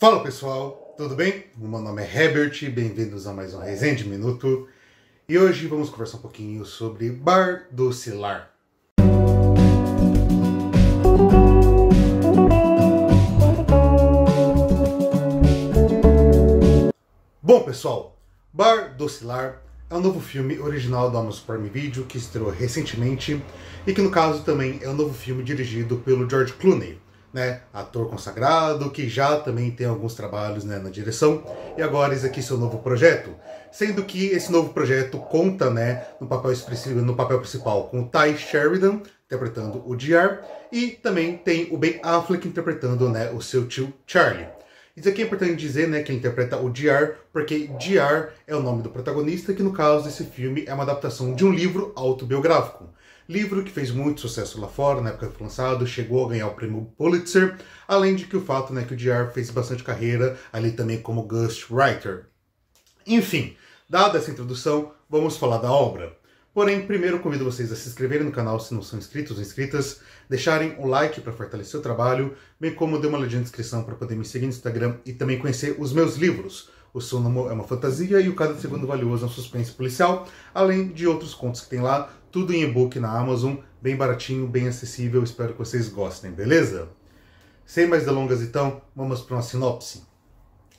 Fala pessoal, tudo bem? O meu nome é Herbert, bem-vindos a mais um Resende Minuto e hoje vamos conversar um pouquinho sobre Bar do Cilar. Bom pessoal, Bar do Cilar é um novo filme original da Amazon Prime Video que estreou recentemente e que no caso também é um novo filme dirigido pelo George Clooney né, ator consagrado, que já também tem alguns trabalhos né, na direção. E agora esse aqui é seu novo projeto. Sendo que esse novo projeto conta né, no, papel, no papel principal com Ty Sheridan, interpretando o DR, e também tem o Ben Affleck interpretando né, o seu tio Charlie. Isso aqui é importante dizer né, que ele interpreta o DR, porque DR é o nome do protagonista, que no caso desse filme é uma adaptação de um livro autobiográfico livro que fez muito sucesso lá fora na época que foi lançado, chegou a ganhar o prêmio Pulitzer, além de que o fato né, que o J.R. fez bastante carreira ali também como ghostwriter. Enfim, dada essa introdução, vamos falar da obra. Porém, primeiro convido vocês a se inscreverem no canal se não são inscritos ou inscritas, deixarem o like para fortalecer o trabalho, bem como dê uma olhadinha na descrição para poder me seguir no Instagram e também conhecer os meus livros. O Sonomo é uma fantasia e o Cada Segundo Valioso é um suspense policial, além de outros contos que tem lá, tudo em e-book na Amazon, bem baratinho, bem acessível, espero que vocês gostem, beleza? Sem mais delongas então, vamos para uma sinopse.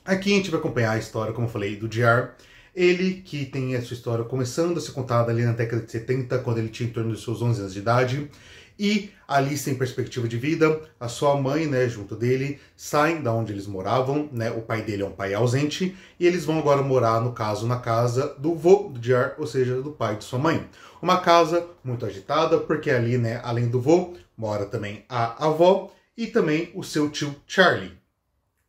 Aqui a gente vai acompanhar a história, como eu falei, do Jar. Ele que tem essa história começando a ser contada ali na década de 70, quando ele tinha em torno dos seus 11 anos de idade e ali sem perspectiva de vida, a sua mãe, né, junto dele, saem da onde eles moravam, né, o pai dele é um pai ausente, e eles vão agora morar, no caso, na casa do vô do Jar, ou seja, do pai de sua mãe. Uma casa muito agitada, porque ali, né, além do vô, mora também a avó e também o seu tio Charlie.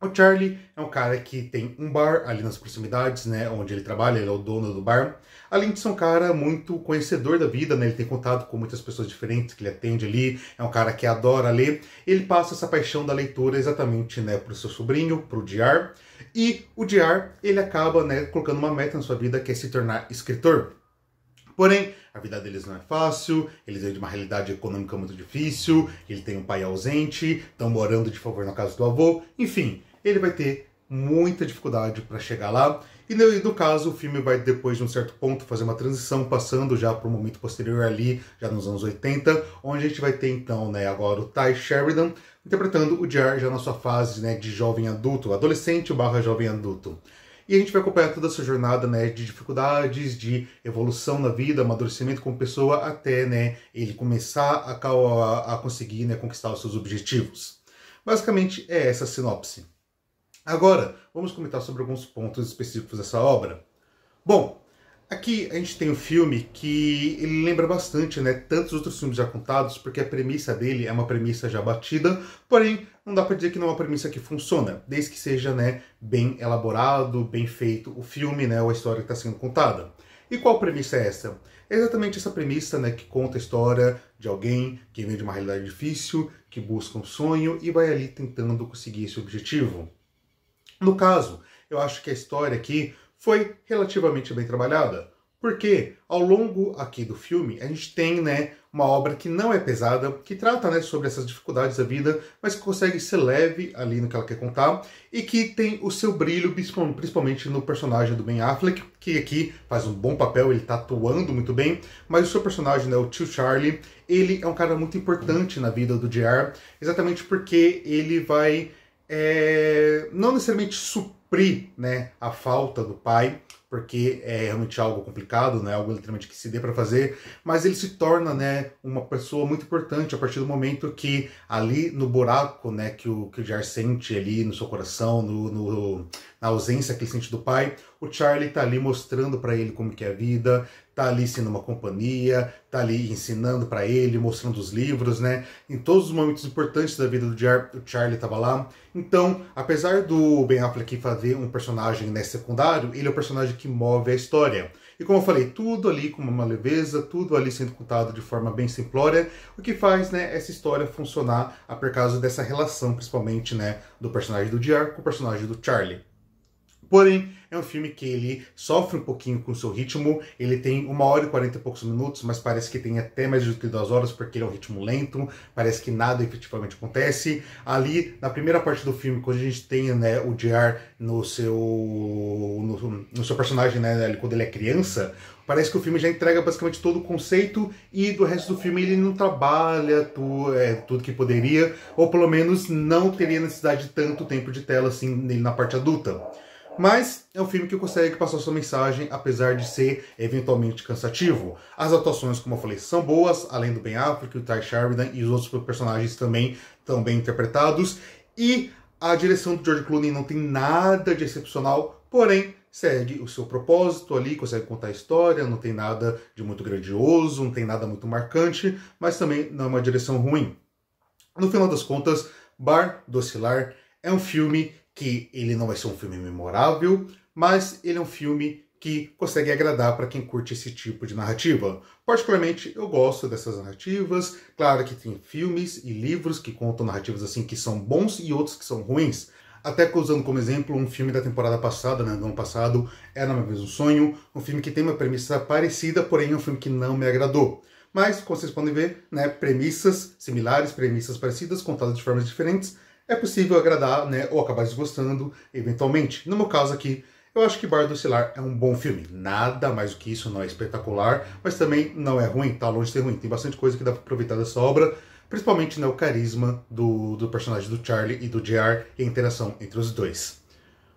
O Charlie é um cara que tem um bar ali nas proximidades, né, onde ele trabalha, ele é o dono do bar. Além de ser um cara muito conhecedor da vida, né, ele tem contato com muitas pessoas diferentes que ele atende ali, é um cara que adora ler. Ele passa essa paixão da leitura exatamente, né, pro seu sobrinho, pro Diar. E o Diar, ele acaba, né, colocando uma meta na sua vida que é se tornar escritor. Porém, a vida deles não é fácil, eles vêm de uma realidade econômica muito difícil, ele tem um pai ausente, estão morando de favor na casa do avô, enfim, ele vai ter muita dificuldade para chegar lá. E no, no, caso, o filme vai, depois de um certo ponto, fazer uma transição, passando já para o momento posterior ali, já nos anos 80, onde a gente vai ter então né, agora o Ty Sheridan interpretando o Jar já na sua fase né, de jovem adulto, adolescente barra jovem adulto. E a gente vai acompanhar toda essa jornada né, de dificuldades, de evolução na vida, amadurecimento como pessoa, até né, ele começar a, a, a conseguir né, conquistar os seus objetivos. Basicamente é essa a sinopse. Agora, vamos comentar sobre alguns pontos específicos dessa obra. Bom, aqui a gente tem um filme que ele lembra bastante, né, tantos outros filmes já contados, porque a premissa dele é uma premissa já batida, porém não dá para dizer que não é uma premissa que funciona, desde que seja, né, bem elaborado, bem feito o filme, né, ou a história que está sendo contada. E qual premissa é essa? É exatamente essa premissa né, que conta a história de alguém que vem de uma realidade difícil, que busca um sonho e vai ali tentando conseguir esse objetivo. No caso, eu acho que a história aqui foi relativamente bem trabalhada, porque ao longo aqui do filme a gente tem né, uma obra que não é pesada, que trata né, sobre essas dificuldades da vida, mas que consegue ser leve ali no que ela quer contar, e que tem o seu brilho principalmente no personagem do Ben Affleck, que aqui faz um bom papel, ele está atuando muito bem, mas o seu personagem, né, o tio Charlie, ele é um cara muito importante na vida do JR, exatamente porque ele vai é, não necessariamente suprir né, a falta do pai, porque é realmente algo complicado, né? Algo literalmente que se dê para fazer, mas ele se torna, né, uma pessoa muito importante a partir do momento que ali no buraco, né, que o que o Jar sente ali no seu coração, no, no na ausência que ele sente do pai, o Charlie está ali mostrando para ele como que é a vida, está ali sendo uma companhia, está ali ensinando para ele, mostrando os livros, né? Em todos os momentos importantes da vida do Jar, o Charlie estava lá. Então, apesar do Ben Affleck fazer um personagem né, secundário, ele é o personagem que move a história. E como eu falei, tudo ali com uma leveza, tudo ali sendo contado de forma bem simplória, o que faz né, essa história funcionar por causa dessa relação, principalmente, né, do personagem do Diar com o personagem do Charlie. Porém, é um filme que ele sofre um pouquinho com o seu ritmo. Ele tem uma hora e quarenta e poucos minutos, mas parece que tem até mais de duas horas, porque ele é um ritmo lento, parece que nada efetivamente acontece. Ali, na primeira parte do filme, quando a gente tem né, o Jar no seu. No, no, seu personagem, né, quando ele é criança, parece que o filme já entrega basicamente todo o conceito e do resto do filme ele não trabalha tu, é, tudo que poderia, ou pelo menos não teria necessidade de tanto tempo de tela assim nele na parte adulta. Mas é um filme que consegue passar sua mensagem, apesar de ser eventualmente cansativo. As atuações, como eu falei, são boas, além do Ben Affleck, o Ty Sheridan e os outros personagens também estão bem interpretados. E a direção do George Clooney não tem nada de excepcional, porém segue o seu propósito ali, consegue contar a história, não tem nada de muito grandioso, não tem nada muito marcante, mas também não é uma direção ruim. No final das contas, Bar do Cilar é um filme que ele não vai ser um filme memorável, mas ele é um filme que consegue agradar para quem curte esse tipo de narrativa. Particularmente, eu gosto dessas narrativas. Claro que tem filmes e livros que contam narrativas assim que são bons e outros que são ruins. Até usando como exemplo um filme da temporada passada, né, do ano passado, Era Uma Vez um Sonho, um filme que tem uma premissa parecida, porém é um filme que não me agradou. Mas, como vocês podem ver, né, premissas similares, premissas parecidas, contadas de formas diferentes, é possível agradar, né, ou acabar desgostando, eventualmente. No meu caso aqui, eu acho que Bar do Cilar é um bom filme. Nada mais do que isso, não é espetacular, mas também não é ruim, tá longe de ser ruim. Tem bastante coisa que dá para aproveitar dessa obra, principalmente né, o carisma do, do personagem do Charlie e do JR e a interação entre os dois.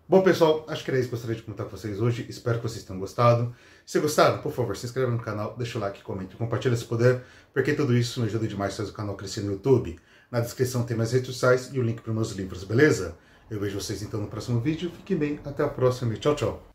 Bom, pessoal, acho que era isso que eu gostaria de contar com vocês hoje. Espero que vocês tenham gostado. Se gostaram, por favor, se inscreva no canal, deixa o like, comente, compartilha se puder, porque tudo isso me ajuda demais a fazer o canal crescer no YouTube. Na descrição tem minhas redes sociais e o link para meus livros, beleza? Eu vejo vocês então no próximo vídeo. Fiquem bem, até a próxima e tchau, tchau!